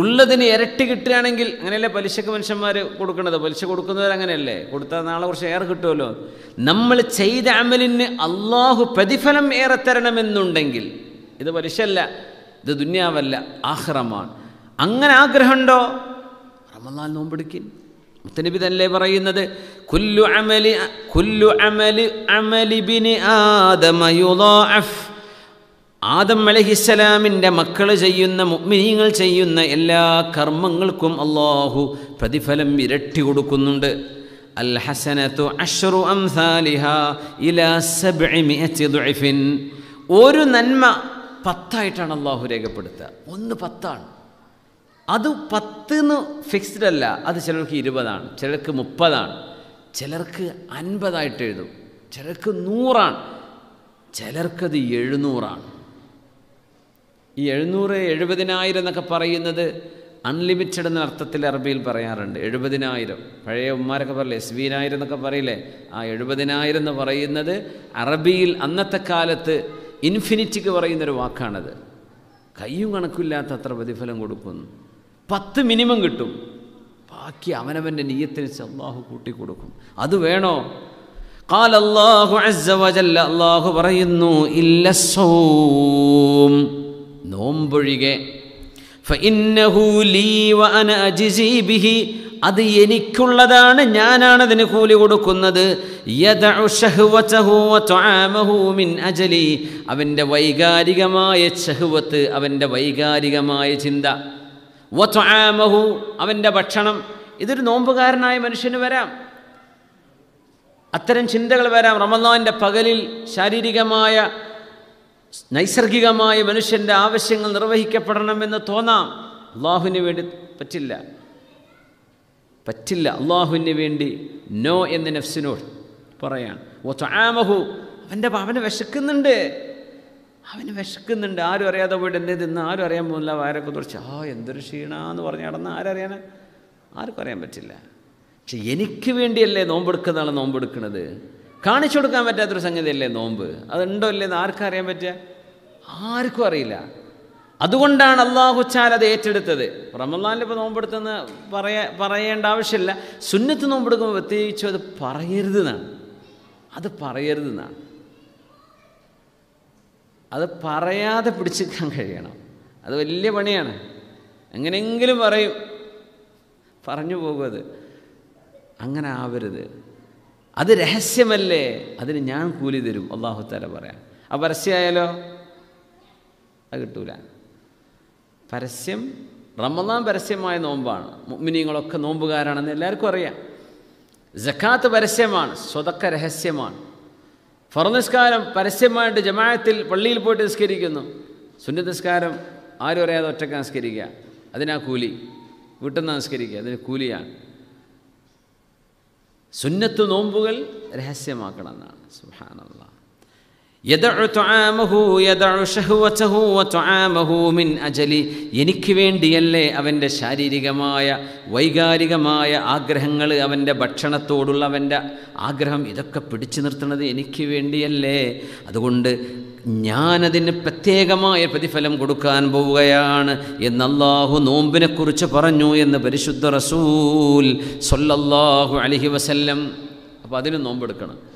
ഉള്ളതിന് ഇരട്ടി കിട്ടുകയാണെങ്കിൽ അങ്ങനെയല്ലേ പലിശക്ക് മനുഷ്യന്മാർ കൊടുക്കുന്നത് പലിശ കൊടുക്കുന്നവർ അങ്ങനെയല്ലേ കൊടുത്താൽ നാളെ കുറച്ച് ഏറെ കിട്ടുമല്ലോ നമ്മൾ ചെയ്ത അമലിന് അള്ളാഹു പ്രതിഫലം ഏറെ തരണമെന്നുണ്ടെങ്കിൽ ഇത് പലിശല്ല ഇത് ദുന്യാവല്ല ആഹ്റമാണ് അങ്ങനെ ആഗ്രഹമുണ്ടോ റമലാൽ നോമ്പെടുക്കിൻ മുത്തനബി തന്നെ പറയുന്നത് കുല്ലു അമലി കുല്ലു അമലി അമലിബിന് അഫ് ആദം അലഹിസ്സലാമിൻ്റെ മക്കൾ ചെയ്യുന്ന മുഗ്മിനീങ്ങൾ ചെയ്യുന്ന എല്ലാ കർമ്മങ്ങൾക്കും അള്ളാഹു പ്രതിഫലം ഇരട്ടി കൊടുക്കുന്നുണ്ട് അൽ ഹസനത്തു അഷറു അംസാലിഹ ഒരു നന്മ പത്തായിട്ടാണ് അള്ളാഹു രേഖപ്പെടുത്തുക ഒന്ന് പത്താണ് അത് പത്തെന്ന് ഫിക്സ്ഡ് അല്ല അത് ചിലർക്ക് ഇരുപതാണ് ചിലർക്ക് മുപ്പതാണ് ചിലർക്ക് അൻപതായിട്ട് എഴുതും ചിലർക്ക് നൂറാണ് ചിലർക്കത് എഴുന്നൂറാണ് ഈ എഴുന്നൂറ് എഴുപതിനായിരം എന്നൊക്കെ പറയുന്നത് അൺലിമിറ്റഡ് എന്ന അർത്ഥത്തിൽ അറബിയിൽ പറയാറുണ്ട് എഴുപതിനായിരം പഴയ ഉമ്മാരൊക്കെ പറയില്ലേ എസ്ബീനായിരം എന്നൊക്കെ പറയില്ലേ ആ എഴുപതിനായിരം എന്ന് പറയുന്നത് അറബിയിൽ അന്നത്തെ കാലത്ത് ഇൻഫിനിറ്റിക്ക് പറയുന്നൊരു വാക്കാണത് കയ്യും കണക്കില്ലാത്ത അത്ര പ്രതിഫലം കൊടുക്കുന്നു പത്ത് മിനിമം കിട്ടും ബാക്കി അവനവൻ്റെ നീയത്തിന് അള്ളാഹു കൂട്ടി കൊടുക്കും അത് വേണോ കാൽ അള്ളാഹു അള്ളാഹു പറയുന്നു ഇല്ല സോം ഒഴികെ ബിഹി അത് എനിക്കുള്ളതാണ് ഞാനാണ് അതിന് കൂലി കൊടുക്കുന്നത് അജലി അവൻ്റെ വൈകാരികമായ ചഹുവത്ത് അവൻ്റെ വൈകാരികമായ ചിന്ത വത്വാമഹു അവൻ്റെ ഭക്ഷണം ഇതൊരു നോമ്പുകാരനായ മനുഷ്യന് വരാം അത്തരം ചിന്തകൾ വരാം റമദാൻ്റെ പകലിൽ ശാരീരികമായ നൈസർഗികമായ മനുഷ്യൻ്റെ ആവശ്യങ്ങൾ നിർവഹിക്കപ്പെടണമെന്ന് തോന്നാം അള്ളാഹുവിന് വേണ്ടി പറ്റില്ല പറ്റില്ല അള്ളാഹുവിന് വേണ്ടി നോ എന്ന് നഫ്സിനോട് പറയാണ് ചാമഹു അവൻ്റെ അവന് വിശക്കുന്നുണ്ട് അവന് വിശക്കുന്നുണ്ട് ആരും അറിയാതെ പോയിട്ട് എന്നെ തിന്ന് ആരും അറിയാൻ പോകുന്നില്ല വയറൊക്കെ തുറച്ച് ആ എന്തൊരു എന്ന് പറഞ്ഞ് നടന്ന് ആരറിയാൻ ആർക്കും അറിയാൻ പറ്റില്ല പക്ഷെ എനിക്ക് വേണ്ടിയല്ലേ നോമ്പെടുക്കുന്നതാണ് നോമ്പെടുക്കുന്നത് കാണിച്ചു കൊടുക്കാൻ പറ്റാത്തൊരു സംഗതിയല്ലേ നോമ്പ് അതുണ്ടോ അല്ലേ എന്ന് ആർക്കും അറിയാൻ പറ്റുക ആർക്കും അറിയില്ല അതുകൊണ്ടാണ് അള്ളാഹുച്ചാൽ അത് ഏറ്റെടുത്തത് റമദാനിൽ ഇപ്പോൾ നോമ്പെടുത്തെന്ന് പറയ പറയേണ്ട ആവശ്യമില്ല സുന്നത്ത് നോമ്പെടുക്കുമ്പോൾ പ്രത്യേകിച്ചും അത് പറയരുതെന്നാണ് അത് പറയരുതെന്നാണ് അത് പറയാതെ പിടിച്ചെടുക്കാൻ കഴിയണം അത് വലിയ പണിയാണ് എങ്ങനെയെങ്കിലും പറയും പറഞ്ഞു പോകും അത് അങ്ങനെ ആവരുത് അത് രഹസ്യമല്ലേ അതിന് ഞാൻ കൂലി തരും അള്ളാഹു തല പറയാം ആ പരസ്യമായാലോ അത് കിട്ടൂല പരസ്യം റമദാൻ പരസ്യമായ നോമ്പാണ് മുഗ്മിനിങ്ങളൊക്കെ നോമ്പുകാരാണെന്ന് എല്ലാവർക്കും അറിയാം ജക്കാത്ത് പരസ്യമാണ് സ്വതക്ക രഹസ്യമാണ് ഫറനിസ്കാരം പരസ്യമായിട്ട് ജമായത്തിൽ പള്ളിയിൽ പോയിട്ട് നിസ്കരിക്കുന്നു സുന്നി നിസ്കാരം ആരും അറിയാതെ ഒറ്റക്ക് നിസ്കരിക്കുക അതിനാ കൂലി വീട്ടിൽ നിന്ന് നിസ്കരിക്കുക അതിന് കൂലിയാണ് സുന്നത്ത് നോമ്പുകൾ രഹസ്യമാക്കണമെന്നാണ് സുഹാനുള്ള എനിക്ക് വേണ്ടിയല്ലേ അവൻ്റെ ശാരീരികമായ വൈകാരികമായ ആഗ്രഹങ്ങൾ അവൻ്റെ ഭക്ഷണത്തോടുള്ള അവൻ്റെ ആഗ്രഹം ഇതൊക്കെ പിടിച്ചു നിർത്തുന്നത് എനിക്ക് വേണ്ടിയല്ലേ അതുകൊണ്ട് ഞാനതിന് പ്രത്യേകമായ പ്രതിഫലം കൊടുക്കാൻ പോവുകയാണ് എന്ന് അള്ളാഹു നോമ്പിനെക്കുറിച്ച് പറഞ്ഞു എന്ന് പരിശുദ്ധ റസൂൽ സൊല്ലല്ലാഹു അലഹി വസല്ലം അപ്പോൾ അതിന് നോമ്പെടുക്കണം